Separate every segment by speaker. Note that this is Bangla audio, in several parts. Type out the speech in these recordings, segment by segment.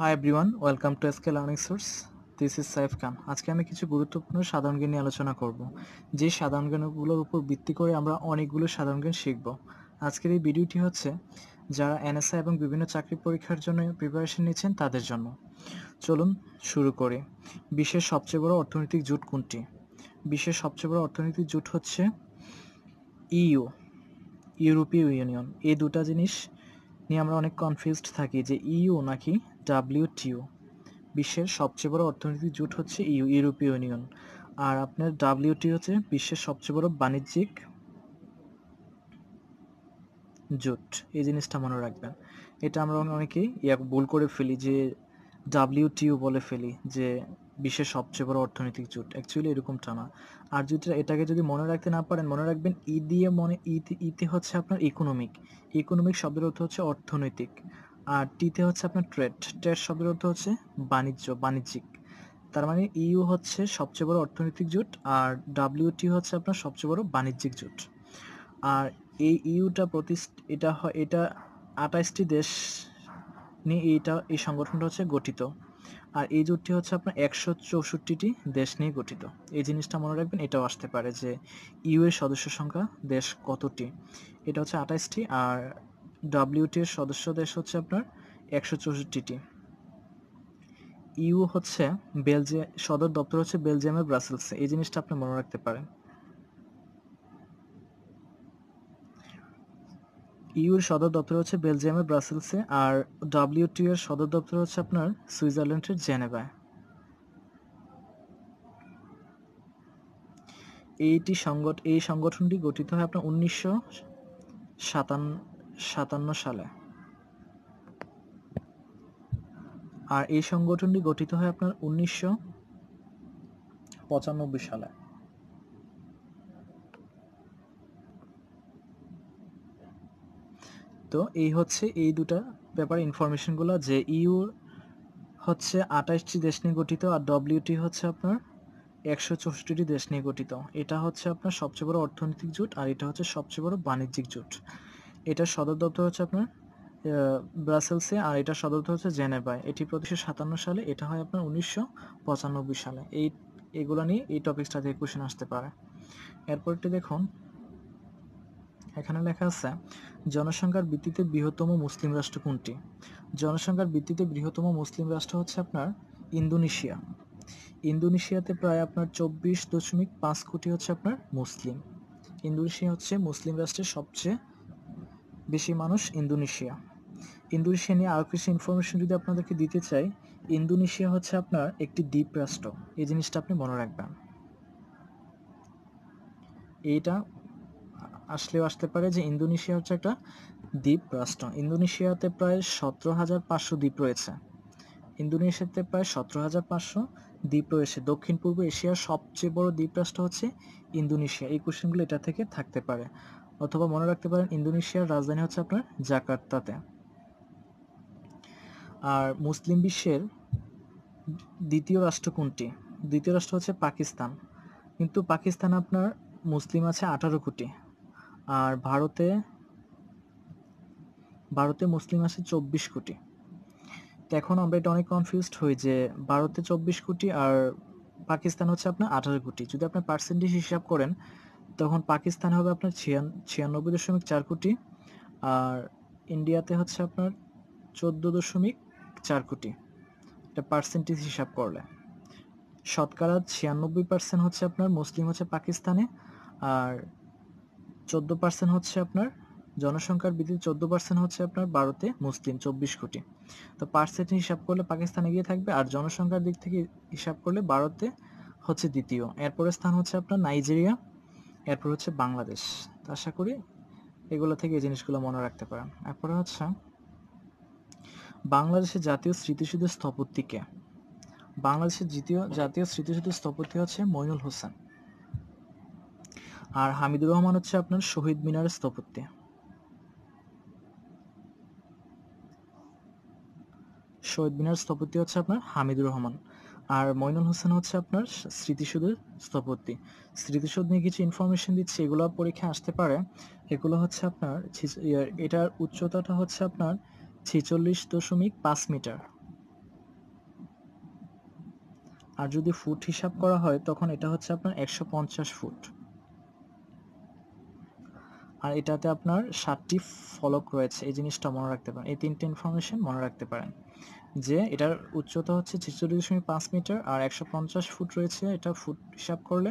Speaker 1: high everyone welcome to scale learning source this is Saif Khan আজকে আমি কিছু গুরুত্বপূর্ণ সাধারণ জ্ঞান নিয়ে আলোচনা করব যে সাধারণ জ্ঞানগুলোর উপর ভিত্তি করে আমরা অনেকগুলো সাধারণ জ্ঞান শিখব আজকের এই ভিডিওটি হচ্ছে যারা এনএসআই এবং বিভিন্ন চাকরি পরীক্ষার জন্য প্রিপারেশন নিচ্ছেন তাদের জন্য চলুন শুরু করি বিশ্বের সবচেয়ে বড় অর্থনৈতিক জোট কোনটি বিশ্বের সবচেয়ে বড় অর্থনৈতিক জোট হচ্ছে ইইউ ইউরোপীয় ইউনিয়ন এই দুটা জিনিস নিয়ে আমরা অনেক কনফিউজড থাকি যে ইইউ e নাকি ডাব্লিউটিও বিশ্বের সবচেয়ে বড় অর্থনৈতিক জোট হচ্ছে ইউ ইউরোপীয় ইউনিয়ন আর আপনার ডাব্লিউটিও হচ্ছে বিশ্বের সবচেয়ে বড় বাণিজ্যিক জোট এই জিনিসটা মনে রাখবেন এটা আমরা অনেকেই ইয়া ভুল করে ফেলি যে ডাব্লিউটিও বলে ফেলি যে বিশ্বের সবচেয়ে বড় অর্থনৈতিক জোট অ্যাকচুয়ালি এরকমটা না আর যদি এটাকে যদি মনে রাখতে না পারেন মনে রাখবেন ই দিয়ে মনে ইতে ইতে হচ্ছে আপনার ইকোনমিক ইকোনমিক শব্দের অর্থ হচ্ছে অর্থনৈতিক আর টিতে হচ্ছে আপনার ট্রেড ট্রেড শব্দের অর্থ হচ্ছে বাণিজ্য বাণিজ্যিক তার মানে ইউ হচ্ছে সবচেয়ে বড় অর্থনৈতিক জোট আর ডাব্লিউটি হচ্ছে আপনার সবচেয়ে বড় বাণিজ্যিক জোট আর এই ইউটা প্রতি এটা এটা আঠাশটি দেশ নিয়ে এইটা এই সংগঠনটা হচ্ছে গঠিত আর এই জোটটি হচ্ছে আপনার একশো চৌষট্টিটি দেশ নিয়ে গঠিত এই জিনিসটা মনে রাখবেন এটাও আসতে পারে যে ইউ এর সদস্য সংখ্যা দেশ কতটি এটা হচ্ছে আঠাশটি আর ডাব্লিউটির সদস্য দেশ হচ্ছে আপনার একশো চৌষট্টিটি ইউ হচ্ছে বেলজিয়াম সদর দপ্তর হচ্ছে বেলজিয়ামের ব্রাসেলসে এই জিনিসটা আপনি মনে রাখতে পারেন ইউর সদর দপ্তর হচ্ছে বেলজিয়ামের ব্রাসেলসে আর ডাব্লিউটি এর সদর দপ্তর হচ্ছে আপনার সুইজারল্যান্ডের জেনেভায় এইটি সংগঠন এই সংগঠনটি গঠিত হয় আপনার উনিশশো সাতান্ন সাতান্ন সালে আর এই সংগঠনটি গঠিত হয় আপনার উনিশশো পঁচানব্বই সালে তো এই হচ্ছে এই দুটা পেপার ইনফরমেশনগুলো যে ইউ হচ্ছে আঠাশটি দেশ নিয়ে গঠিত আর ডব্লিউটি হচ্ছে আপনার একশো চৌষট্টিটি দেশ নিয়ে গঠিত এটা হচ্ছে আপনার সবচেয়ে বড় অর্থনৈতিক জোট আর এটা হচ্ছে সবচেয়ে বড় বাণিজ্যিক জোট এটার সদর দপ্তর হচ্ছে আপনার ব্রাসেলসে আর এটার সদর দপ্তর হচ্ছে জেনেভায় এটি প্রতিষ্ঠা সাতান্ন সালে এটা হয় আপনার উনিশশো পঁচানব্বই সালে এই এগুলো নিয়ে এই টপিকসটা থেকে কোশ্চেন আসতে পারে এরপরটি দেখুন এখানে লেখা আছে জনসংখ্যার ভিত্তিতে বৃহত্তম মুসলিম রাষ্ট্র কোনটি জনসংখ্যার ভিত্তিতে বৃহত্তম মুসলিম রাষ্ট্র হচ্ছে আপনার ইন্দোনেশিয়া ইন্দোনেশিয়াতে প্রায় আপনার চব্বিশ দশমিক পাঁচ কোটি হচ্ছে আপনার মুসলিম ইন্দোনেশিয়া হচ্ছে মুসলিম রাষ্ট্রের সবচেয়ে বেশি মানুষ ইন্দোনেশিয়া ইন্দোনেশিয়া নিয়ে আরও কিছু ইনফরমেশন যদি আপনাদেরকে দিতে চাই ইন্দোনেশিয়া হচ্ছে আপনার একটি দ্বীপ রাষ্ট্র এই জিনিসটা আপনি মনে রাখবেন এইটা আসলেও আসতে পারে যে ইন্দোনেশিয়া হচ্ছে একটা দ্বীপ রাষ্ট্র ইন্দোনেশিয়াতে প্রায় সতেরো হাজার পাঁচশো দ্বীপ রয়েছে ইন্দোনেশিয়াতে প্রায় সতেরো হাজার পাঁচশো দ্বীপ রয়েছে দক্ষিণ পূর্ব এশিয়ার সবচেয়ে বড় দ্বীপ রাষ্ট্র হচ্ছে ইন্দোনেশিয়া এই কোশ্চেনগুলো এটা থেকে থাকতে পারে অথবা মনে রাখতে পারেন ইন্দোনেশিয়ার রাজধানী হচ্ছে আপনার জাকার্তাতে আর মুসলিম বিশ্বের দ্বিতীয় রাষ্ট্র কোনটি দ্বিতীয় রাষ্ট্র হচ্ছে পাকিস্তান কিন্তু পাকিস্তান আপনার মুসলিম আছে আঠারো কোটি আর ভারতে ভারতে মুসলিম আছে চব্বিশ কোটি তো এখন আমরা এটা অনেক কনফিউজড হই যে ভারতে চব্বিশ কোটি আর পাকিস্তান হচ্ছে আপনার আঠারো কোটি যদি আপনি পার্সেন্টেজ হিসাব করেন তখন পাকিস্তান হবে আপনার ছিয়ানব্বই দশমিক চার কোটি আর ইন্ডিয়াতে হচ্ছে আপনার চোদ্দ দশমিক চার কোটি এটা পার্সেন্টেজ হিসাব করলে শতকরা ছিয়ানব্বই পার্সেন্ট হচ্ছে আপনার মুসলিম হচ্ছে পাকিস্তানে আর চোদ্দো পার্সেন্ট হচ্ছে আপনার জনসংখ্যার বৃদ্ধি চোদ্দো পার্সেন্ট হচ্ছে আপনার ভারতে মুসলিম চব্বিশ কোটি তো পার্সেন্ট হিসাব করলে পাকিস্তানে গিয়ে থাকবে আর জনসংখ্যার দিক থেকে হিসাব করলে ভারতে হচ্ছে দ্বিতীয় এরপরের স্থান হচ্ছে আপনার নাইজেরিয়া এরপর হচ্ছে বাংলাদেশ তো আশা করি এগুলো থেকে এই জিনিসগুলো মনে রাখতে পারেন এরপরে হচ্ছে বাংলাদেশের জাতীয় স্মৃতিসৌধ স্থপতিকে বাংলাদেশের দ্বিতীয় জাতীয় স্মৃতিসৌধ স্থপতি হচ্ছে মইনুল হোসেন আর হামিদুর রহমান হচ্ছে আপনার শহীদ মিনারের স্থপতি শহীদ মিনার স্থপতি হচ্ছে আপনার হামিদুর রহমান আর মইনুল হোসেন হচ্ছে আপনার স্মৃতিসুদের স্থপতি স্মৃতিসুদ নিয়ে কিছু ইনফরমেশন দিচ্ছি এগুলো পরীক্ষায় আসতে পারে এগুলো হচ্ছে আপনার ইয়ে, এটার উচ্চতাটা হচ্ছে আপনার ছেচল্লিশ দশমিক পাঁচ মিটার আর যদি ফুট হিসাব করা হয় তখন এটা হচ্ছে আপনার একশো পঞ্চাশ ফুট আর এটাতে আপনার সাতটি ফলক রয়েছে এই জিনিসটা মনে রাখতে পারেন এই তিনটে ইনফরমেশন মনে রাখতে পারেন যে এটার উচ্চতা হচ্ছে ছেচল্লিশ দশমিক পাঁচ মিটার আর একশো পঞ্চাশ ফুট রয়েছে এটা ফুট হিসাব করলে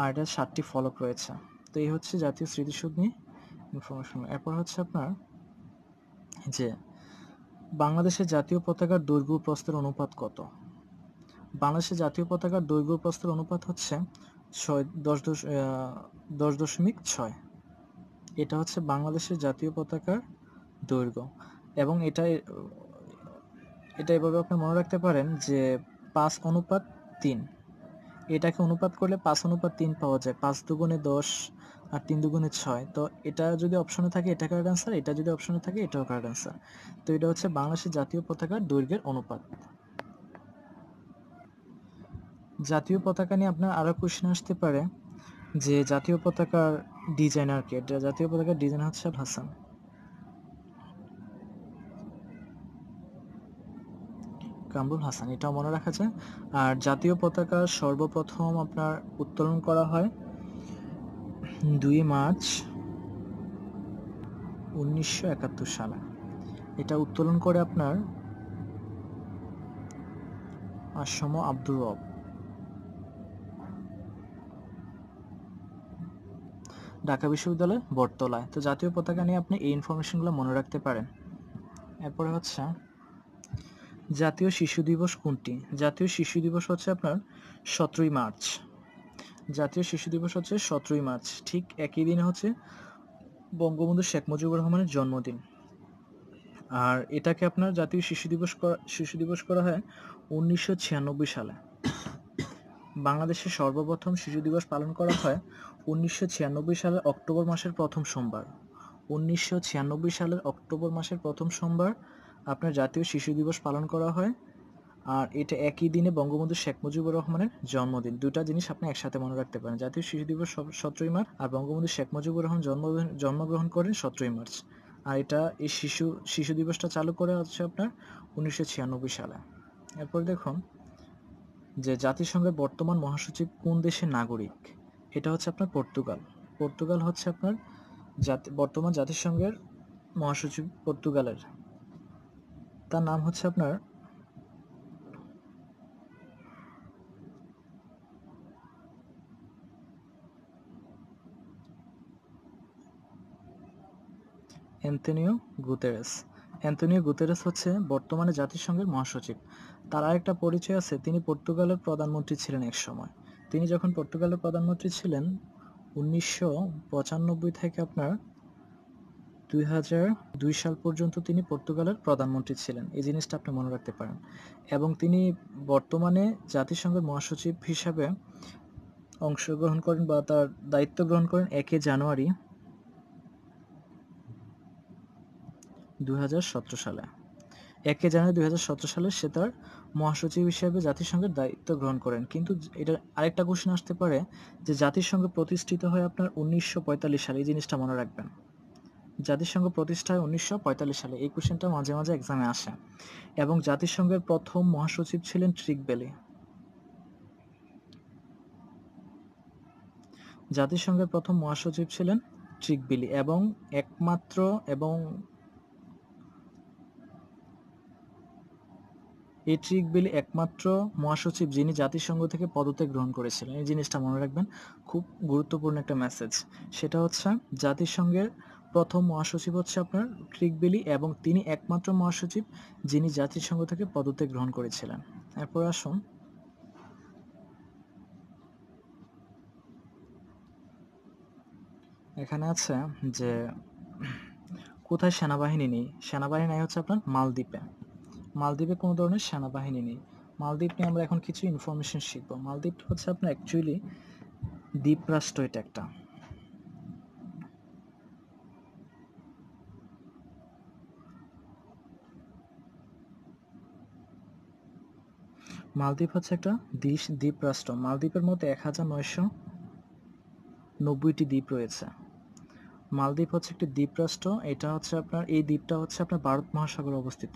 Speaker 1: আর এটা সাতটি ফলক রয়েছে তো এই হচ্ছে জাতীয় স্মৃতিসৌধ নিয়ে ইনফরমেশন এরপর হচ্ছে আপনার যে বাংলাদেশের জাতীয় পতাকার দৈর্ঘ্য প্রস্তের অনুপাত কত বাংলাদেশের জাতীয় পতাকার দৈর্ঘ্য প্রস্তের অনুপাত হচ্ছে ছয় দশ দশ দশমিক ছয় এটা হচ্ছে বাংলাদেশের জাতীয় পতাকার দৈর্ঘ্য এবং এটা এটা এভাবে আপনি মনে রাখতে পারেন যে পাঁচ অনুপাত তিন এটাকে অনুপাত করলে পাঁচ অনুপাত তিন পাওয়া যায় পাঁচ দুগুণে দশ আর তিন দুগুণে ছয় তো এটা যদি অপশনে থাকে এটা কার্ড আনসার এটা যদি অপশনে থাকে এটাও কার্ড আনসার তো এটা হচ্ছে বাংলাদেশের জাতীয় পতাকার দৈর্ঘ্যের অনুপাত জাতীয় পতাকা নিয়ে আপনার আরও কোশ্চেন আসতে পারে যে জাতীয় পতাকার ডিজাইনার কে জাতীয় পতাকার ডিজাইন হচ্ছে হাসান কামরুল হাসান এটাও মনে রাখা যায় আর জাতীয় পতাকা সর্বপ্রথম আপনার উত্তোলন করা হয় দুই মার্চ উনিশশো একাত্তর সালে এটা উত্তোলন করে আপনার আসম আব্দুর রব ঢাকা বিশ্ববিদ্যালয় বটতলায় তো জাতীয় পতাকা নিয়ে আপনি এই ইনফরমেশনগুলো মনে রাখতে পারেন এরপরে হচ্ছে জাতীয় শিশু দিবস কোনটি জাতীয় শিশু দিবস হচ্ছে আপনার সতেরোই মার্চ জাতীয় শিশু দিবস হচ্ছে সতেরোই মার্চ ঠিক একই দিন হচ্ছে বঙ্গবন্ধু শেখ মুজিবুর রহমানের জন্মদিন আর এটাকে আপনার জাতীয় শিশু দিবস শিশু দিবস করা হয় উনিশশো সালে বাংলাদেশে সর্বপ্রথম শিশু দিবস পালন করা হয় উনিশশো সালে অক্টোবর মাসের প্রথম সোমবার উনিশশো সালের অক্টোবর মাসের প্রথম সোমবার আপনার জাতীয় শিশু দিবস পালন করা হয় আর এটা একই দিনে বঙ্গবন্ধু শেখ মুজিবুর রহমানের জন্মদিন দুটা জিনিস আপনি একসাথে মনে রাখতে পারেন জাতীয় শিশু দিবস সতেরোই মার্চ আর বঙ্গবন্ধু শেখ মুজিবুর রহমান জন্ম জন্মগ্রহণ করেন সতেরোই মার্চ আর এটা এই শিশু শিশু দিবসটা চালু করে আছে আপনার উনিশশো ছিয়ানব্বই সালে এরপর দেখুন যে জাতিসংঘের বর্তমান মহাসচিব কোন দেশের নাগরিক এটা হচ্ছে আপনার পর্তুগাল পর্তুগাল হচ্ছে আপনার জাতি বর্তমান জাতিসংঘের মহাসচিব পর্তুগালের তার নাম হচ্ছে আপনার অ্যান্থনিও গুতেরেস অ্যান্থনিও গুতেরেস হচ্ছে বর্তমানে জাতিসংঘের মহাসচিব তার আরেকটা পরিচয় আছে তিনি পর্তুগালের প্রধানমন্ত্রী ছিলেন এক সময় তিনি যখন পর্তুগালের প্রধানমন্ত্রী ছিলেন উনিশশো থেকে আপনার দুই হাজার দুই সাল পর্যন্ত তিনি পর্তুগালের প্রধানমন্ত্রী ছিলেন এই জিনিসটা আপনি মনে রাখতে পারেন এবং তিনি বর্তমানে জাতিসংঘের মহাসচিব হিসাবে অংশগ্রহণ করেন বা তার দায়িত্ব গ্রহণ করেন একে জানুয়ারি দু সালে একে জানুয়ারি দুই সালে সে তার মহাসচিব হিসেবে জাতিসংঘের দায়িত্ব গ্রহণ করেন কিন্তু এটা আরেকটা কোশ্চেন আসতে পারে যে জাতিসংঘ প্রতিষ্ঠিত হয় আপনার উনিশশো সালে এই জিনিসটা মনে রাখবেন জাতিসংঘ প্রতিষ্ঠায় উনিশশো সালে এই কোশ্চেনটা মাঝে মাঝে এক্সামে আসে এবং জাতিসংঘের প্রথম মহাসচিব ছিলেন ট্রিক বেলি জাতিসংঘের প্রথম মহাসচিব ছিলেন ট্রিক বিলি এবং একমাত্র এবং এই ট্রিক বিলি একমাত্র মহাসচিব যিনি জাতিসংঘ থেকে পদত্যাগ গ্রহণ করেছিলেন এই জিনিসটা মনে রাখবেন খুব গুরুত্বপূর্ণ একটা মেসেজ সেটা হচ্ছে জাতিসংঘের প্রথম মহাসচিব হচ্ছে আপনার ক্রিকবেলি এবং তিনি একমাত্র মহাসচিব যিনি জাতিসংঘ থেকে পদত্যাগ গ্রহণ করেছিলেন এরপর আসুন এখানে আছে যে কোথায় সেনাবাহিনী নেই সেনাবাহিনী হচ্ছে আপনার মালদ্বীপে মালদ্বীপে কোনো ধরনের সেনাবাহিনী নেই মালদ্বীপ নিয়ে আমরা এখন কিছু ইনফরমেশন শিখবো মালদ্বীপ হচ্ছে আপনার অ্যাকচুয়ালি দ্বীপ রাষ্ট্র এটা একটা মালদ্বীপ হচ্ছে একটা দেশ দ্বীপ রাষ্ট্র মালদ্বীপের মধ্যে এক হাজার নয়শো নব্বইটি দ্বীপ রয়েছে মালদ্বীপ হচ্ছে একটি দ্বীপ রাষ্ট্র এটা হচ্ছে আপনার এই দ্বীপটা হচ্ছে আপনার ভারত মহাসাগরে অবস্থিত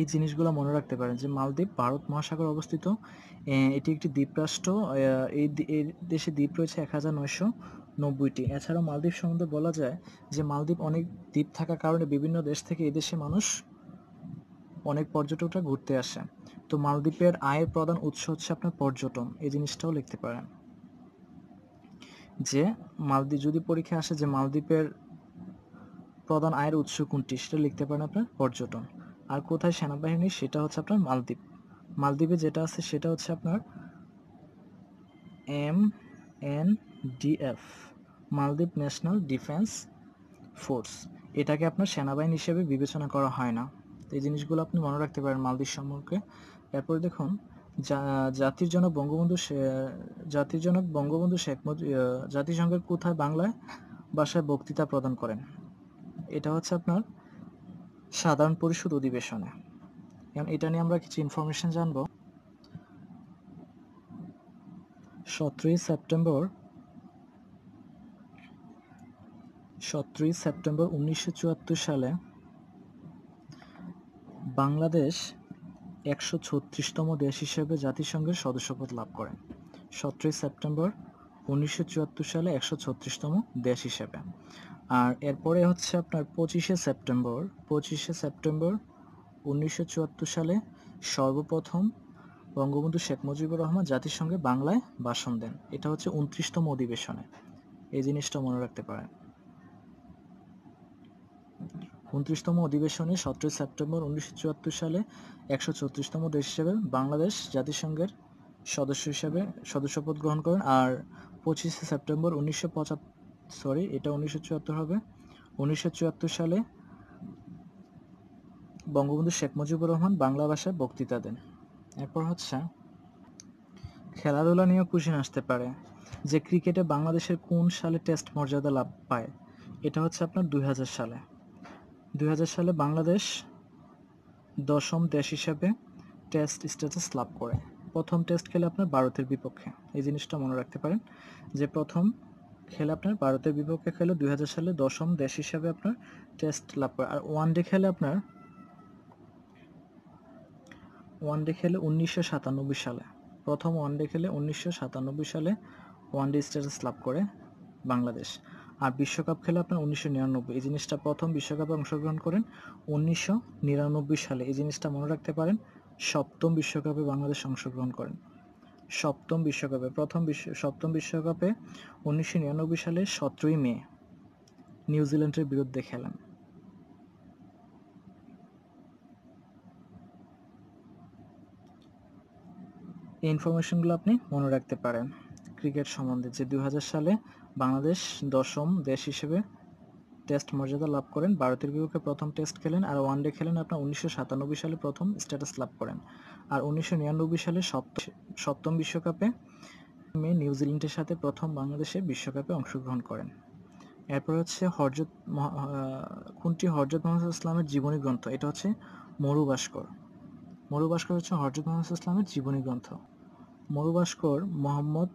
Speaker 1: এই জিনিসগুলো মনে রাখতে পারেন যে মালদ্বীপ ভারত মহাসাগরে অবস্থিত এটি একটি দ্বীপরাষ্ট্র এই দেশে দ্বীপ রয়েছে এক হাজার নয়শো নব্বইটি এছাড়াও মালদ্বীপ সম্বন্ধে বলা যায় যে মালদ্বীপ অনেক দ্বীপ থাকার কারণে বিভিন্ন দেশ থেকে এদেশে মানুষ অনেক পর্যটকরা ঘুরতে আসে তো মালদ্বীপের আয়ের প্রধান উৎস হচ্ছে আপনার পর্যটন এই জিনিসটাও লিখতে পারেন যে মালদ্বীপ যদি পরীক্ষা আসে যে মালদ্বীপের প্রধান আয়ের উৎস কোনটি সেটা লিখতে পারেন আপনার পর্যটন আর কোথায় সেনাবাহিনী সেটা হচ্ছে আপনার মালদ্বীপ মালদ্বীপে যেটা আছে সেটা হচ্ছে আপনার M N DF Maldives national defence force এটাকে আপনার সেনাবাহিনী হিসেবে বিবেচনা করা হয় না তো এই জিনিসগুলো আপনি মনে রাখতে পারেন মালদ্বীপ সম্পর্কে এরপরে দেখুন জাতির জনক বঙ্গবন্ধু জাতির জনক বঙ্গবন্ধু শেখ মুজিব জাতিসংঘের কোথায় বাংলায় ভাষায় বক্তৃতা প্রদান করেন এটা হচ্ছে আপনার সাধারণ পরিষদ অধিবেশনে এটা নিয়ে আমরা কিছু ইনফরমেশন জানব সতেরোই সেপ্টেম্বর সতেরোই সেপ্টেম্বর উনিশশো সালে বাংলাদেশ একশো ছত্রিশতম দেশ হিসেবে জাতিসংঘের সদস্যপদ লাভ করে সতেরোই সেপ্টেম্বর উনিশশো সালে একশো ছত্রিশতম দেশ হিসেবে আর এরপরে হচ্ছে আপনার পঁচিশে সেপ্টেম্বর পঁচিশে সেপ্টেম্বর উনিশশো সালে সর্বপ্রথম বঙ্গবন্ধু শেখ মুজিবুর রহমান জাতিসংঘে বাংলায় ভাষণ দেন এটা হচ্ছে উনত্রিশতম অধিবেশনে এই জিনিসটা মনে রাখতে পারেন উনত্রিশতম অধিবেশনে সতেরোই সেপ্টেম্বর উনিশশো সালে একশো চৌত্রিশতম দেশ হিসেবে বাংলাদেশ জাতিসংঘের সদস্য হিসেবে সদস্যপদ গ্রহণ করেন আর পঁচিশে সেপ্টেম্বর উনিশশো সরি এটা উনিশশো হবে উনিশশো সালে বঙ্গবন্ধু শেখ মুজিবুর রহমান বাংলা ভাষায় বক্তৃতা দেন এরপর হচ্ছে খেলাধুলা নিয়েও কুশিন আসতে পারে যে ক্রিকেটে বাংলাদেশের কোন সালে টেস্ট মর্যাদা লাভ পায় এটা হচ্ছে আপনার দুই সালে দুই সালে বাংলাদেশ দশম দেশ হিসাবে টেস্ট স্ট্যাটাস লাভ করে প্রথম টেস্ট খেলে আপনার ভারতের বিপক্ষে এই জিনিসটা মনে রাখতে পারেন যে প্রথম খেলে আপনার ভারতের বিপক্ষে খেলে দুই সালে দশম দেশ হিসাবে আপনার টেস্ট লাভ করে আর ওয়ান ডে খেলে আপনার ওয়ান ডে খেলে উনিশশো সালে প্রথম ওয়ান ডে খেলে উনিশশো সালে ওয়ান ডে স্ট্যাটাস লাভ করে বাংলাদেশ আর বিশ্বকাপ খেলে আপনার উনিশশো নিরানব্বই এই জিনিসটা প্রথম বিশ্বকাপে অংশগ্রহণ করেন উনিশশো নিরানব্বই সালে এই জিনিসটা মনে রাখতে পারেন সপ্তম বিশ্বকাপে বাংলাদেশ অংশগ্রহণ করেন সপ্তম বিশ্বকাপে প্রথম বিশ্ব সপ্তম বিশ্বকাপে উনিশশো নিরানব্বই সালে সতেরোই মে নিউজিল্যান্ডের বিরুদ্ধে খেলেন এই ইনফরমেশনগুলো আপনি মনে রাখতে পারেন ক্রিকেট সম্বন্ধে যে দু সালে বাংলাদেশ দশম দেশ হিসেবে টেস্ট মর্যাদা লাভ করেন ভারতের বিপক্ষে প্রথম টেস্ট খেলেন আর ওয়ান ডে খেলেন আপনার উনিশশো সালে প্রথম স্ট্যাটাস লাভ করেন আর উনিশশো সালে সপ্তম সপ্তম বিশ্বকাপে মে নিউজিল্যান্ডের সাথে প্রথম বাংলাদেশে বিশ্বকাপে অংশগ্রহণ করেন এরপর হচ্ছে হরজত কোনটি হরজত মোহাম্মদ ইসলামের জীবনী গ্রন্থ এটা হচ্ছে মরু ভাস্কর মরু ভাস্কর হচ্ছে হরজত মোহাম্মদ ইসলামের জীবনী গ্রন্থ মরু ভাস্কর মোহাম্মদ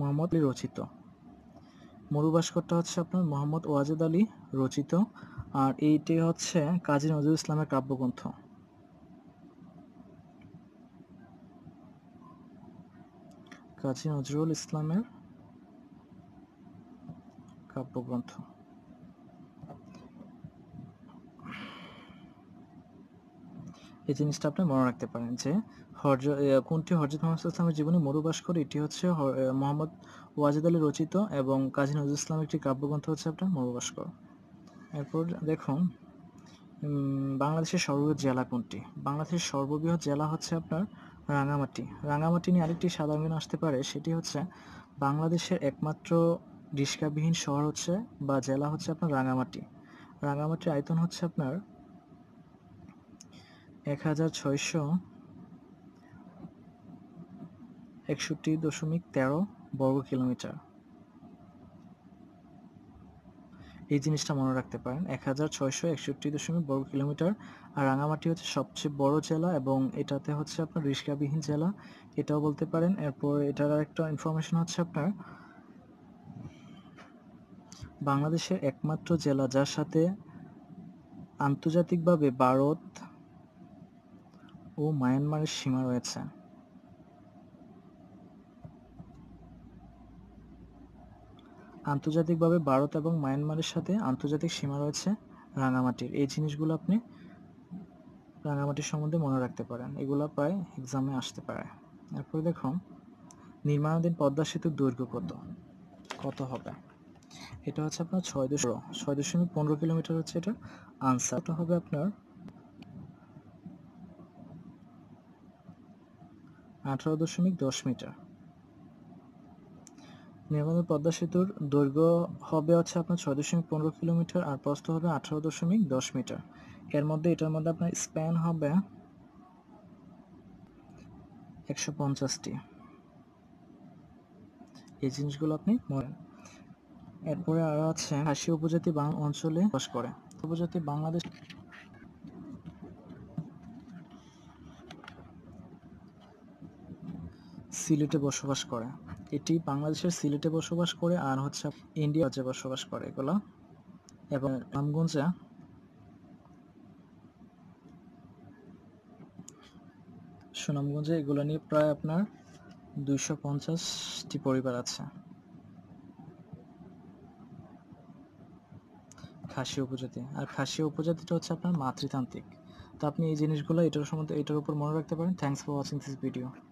Speaker 1: মোহাম্মদ আলী রচিত ভাস্করটা হচ্ছে আপনার মোহাম্মদ ওয়াজেদ আলী রচিত আর এইটি হচ্ছে কাজী নজরুল ইসলামের কাব্যগ্রন্থ কাজী নজরুল ইসলামের কাব্যগ্রন্থ এই জিনিসটা আপনি মনে রাখতে পারেন যে হরজ কোনটি হরজত মোহাম্মদ ইসলামের জীবনী করে এটি হচ্ছে মোহাম্মদ ওয়াজেদ আলী রচিত এবং কাজী নজরুল ইসলামের একটি কাব্যগ্রন্থ হচ্ছে আপনার কর এরপর দেখুন বাংলাদেশের সর্ববৃহৎ জেলা কোনটি বাংলাদেশের সর্ববৃহৎ জেলা হচ্ছে আপনার রাঙামাটি রাঙামাটি নিয়ে আরেকটি সাধারণ আসতে পারে সেটি হচ্ছে বাংলাদেশের একমাত্র রিস্কাবিহীন শহর হচ্ছে বা জেলা হচ্ছে আপনার রাঙামাটি রাঙামাটির আয়তন হচ্ছে আপনার এক হাজার ছয়শো একষট্টি দশমিক তেরো বর্গ কিলোমিটার এই জিনিসটা মনে রাখতে পারেন এক হাজার ছয়শো একষট্টি দশমিক বর্গ কিলোমিটার আর রাঙামাটি হচ্ছে সবচেয়ে বড় জেলা এবং এটাতে হচ্ছে আপনার রিক্সাবিহীন জেলা এটাও বলতে পারেন এরপর এটার আরেকটা ইনফরমেশন হচ্ছে আপনার বাংলাদেশের একমাত্র জেলা যার সাথে আন্তর্জাতিকভাবে ভারত ও মায়ানমারের সীমা রয়েছে আন্তর্জাতিকভাবে ভারত এবং মায়ানমারের সাথে আন্তর্জাতিক সীমা রয়েছে রাঙামাটির এই জিনিসগুলো আপনি রাঙামাটির সম্বন্ধে মনে রাখতে পারেন এগুলো প্রায় এক্সামে আসতে পারে এরপরে দেখুন নির্মাণাধীন পদ্মা সেতুর দৈর্ঘ্য কত কত হবে এটা হচ্ছে আপনার ছয় দশমিক ছয় দশমিক পনেরো কিলোমিটার হচ্ছে এটা আনসারটা হবে আপনার আঠারো দশমিক দশ মিটার নির্মাণের পদ্মা সেতুর দৈর্ঘ্য হবে হচ্ছে আপনার ছয় দশমিক পনেরো কিলোমিটার আর প্রস্ত হবে আঠারো দশমিক দশ মিটার এর মধ্যে এটার মধ্যে আপনার স্প্যান হবে একশো পঞ্চাশটি এই জিনিসগুলো আপনি মনেন এরপরে আরও আছে হাসি উপজাতি বাং অঞ্চলে বাস করে উপজাতি বাংলাদেশ সিলেটে বসবাস করে এটি বাংলাদেশের সিলেটে বসবাস করে আর হচ্ছে ইন্ডিয়া বসবাস করে এগুলো এবং রামগঞ্জে সুনামগঞ্জে এগুলো নিয়ে প্রায় আপনার দুইশো পঞ্চাশটি পরিবার আছে খাসি উপজাতি আর খাসি উপজাতিটা হচ্ছে আপনার মাতৃতান্ত্রিক তো আপনি এই জিনিসগুলো এটার সম্বন্ধে এটার উপর মনে রাখতে পারেন thanks for watching this video